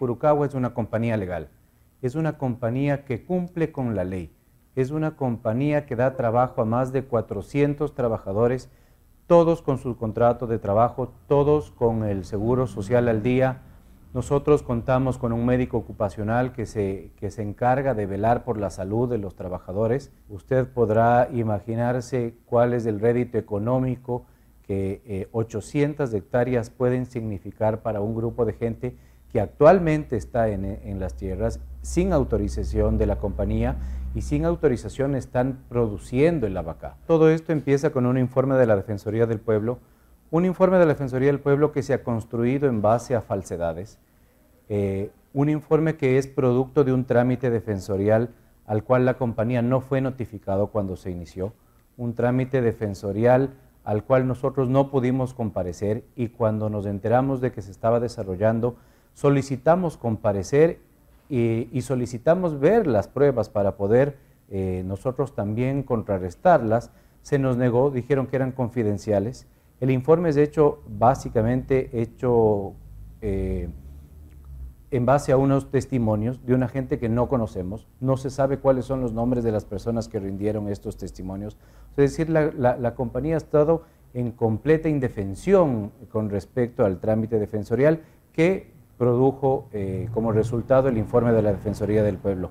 Furukawa es una compañía legal, es una compañía que cumple con la ley, es una compañía que da trabajo a más de 400 trabajadores, todos con su contrato de trabajo, todos con el seguro social al día. Nosotros contamos con un médico ocupacional que se, que se encarga de velar por la salud de los trabajadores. Usted podrá imaginarse cuál es el rédito económico que 800 eh, hectáreas pueden significar para un grupo de gente que actualmente está en, en, las tierras sin autorización de la compañía y sin autorización están produciendo el abacá. Todo esto empieza con un informe de la Defensoría del Pueblo, un informe de la Defensoría del Pueblo que se ha construido en base a falsedades, eh, un informe que es producto de un trámite defensorial al cual la compañía no fue notificado cuando se inició, un trámite defensorial al cual nosotros no pudimos comparecer y cuando nos enteramos de que se estaba desarrollando solicitamos comparecer y, solicitamos ver las pruebas para poder eh, nosotros también contrarrestarlas. Se nos negó, dijeron que eran confidenciales. El informe es hecho básicamente hecho eh, en base a unos testimonios de una gente que no conocemos, no se sabe cuáles son los nombres de las personas que rindieron estos testimonios. Es decir, la, la compañía ha estado en completa indefensión con respecto al trámite defensorial que produjo eh, como resultado el informe de la Defensoría del Pueblo.